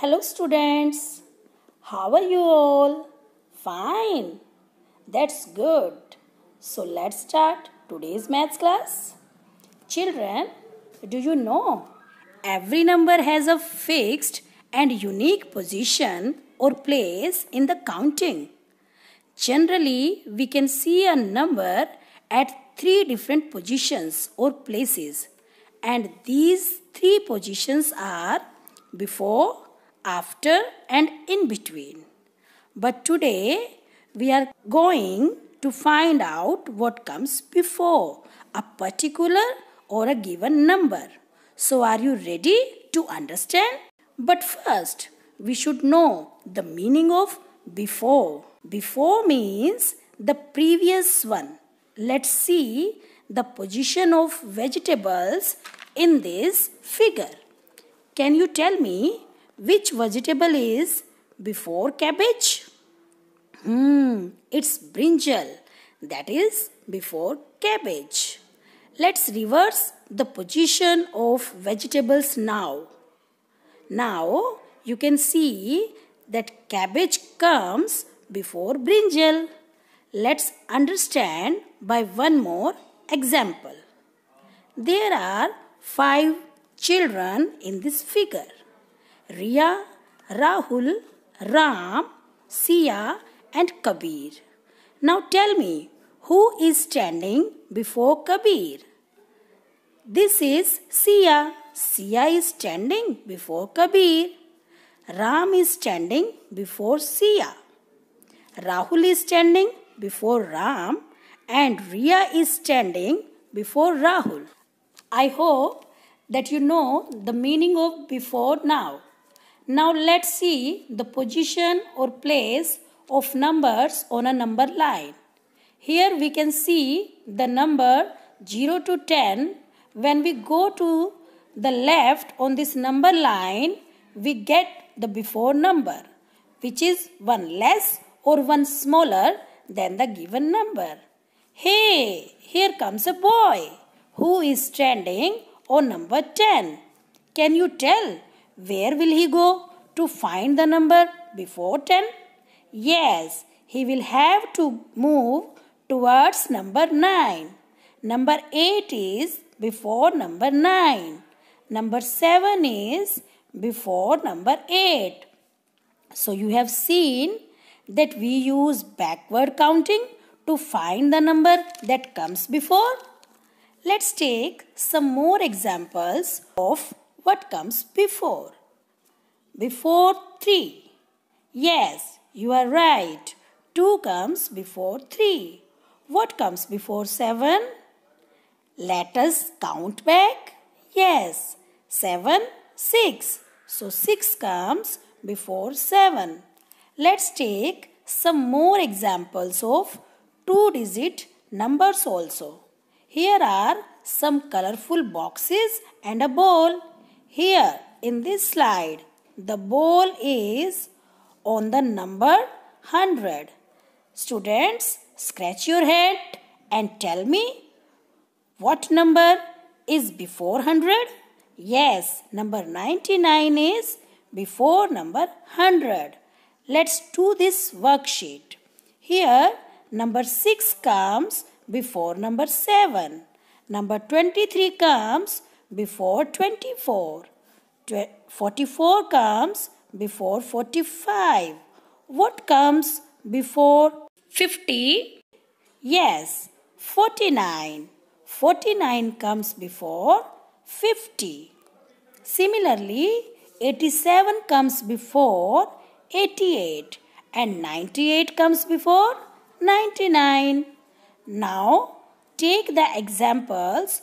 Hello, students. How are you all? Fine. That's good. So, let's start today's math class. Children, do you know every number has a fixed and unique position or place in the counting? Generally, we can see a number at three different positions or places, and these three positions are before after and in between. But today we are going to find out what comes before a particular or a given number. So are you ready to understand? But first we should know the meaning of before. Before means the previous one. Let's see the position of vegetables in this figure. Can you tell me which vegetable is before cabbage? Hmm, it's brinjal. That is before cabbage. Let's reverse the position of vegetables now. Now you can see that cabbage comes before brinjal. Let's understand by one more example. There are five children in this figure. Ria, Rahul, Ram, Sia, and Kabir. Now tell me, who is standing before Kabir? This is Sia. Sia is standing before Kabir. Ram is standing before Sia. Rahul is standing before Ram and Ria is standing before Rahul. I hope that you know the meaning of before now. Now let's see the position or place of numbers on a number line. Here we can see the number 0 to 10. When we go to the left on this number line, we get the before number which is one less or one smaller than the given number. Hey, here comes a boy who is standing on number 10. Can you tell where will he go to find the number before 10? Yes, he will have to move towards number 9. Number 8 is before number 9. Number 7 is before number 8. So you have seen that we use backward counting to find the number that comes before. Let's take some more examples of what comes before. Before 3. Yes, you are right. 2 comes before 3. What comes before 7? Let us count back. Yes, 7, 6. So 6 comes before 7. Let's take some more examples of two digit numbers also. Here are some colorful boxes and a ball. Here in this slide, the ball is on the number 100. Students, scratch your head and tell me what number is before 100? Yes, number 99 is before number 100. Let's do this worksheet. Here, number 6 comes before number 7. Number 23 comes before 24. 44 comes before 45. What comes before 50? Yes, 49. 49 comes before 50. Similarly, 87 comes before 88 and 98 comes before 99. Now, take the examples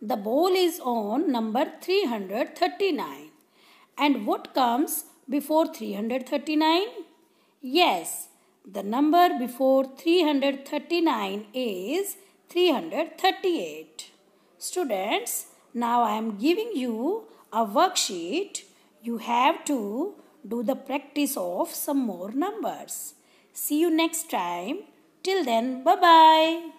The bowl is on number 339. And what comes before 339? Yes, the number before 339 is 338. Students, now I am giving you a worksheet. You have to do the practice of some more numbers. See you next time. Till then, bye-bye.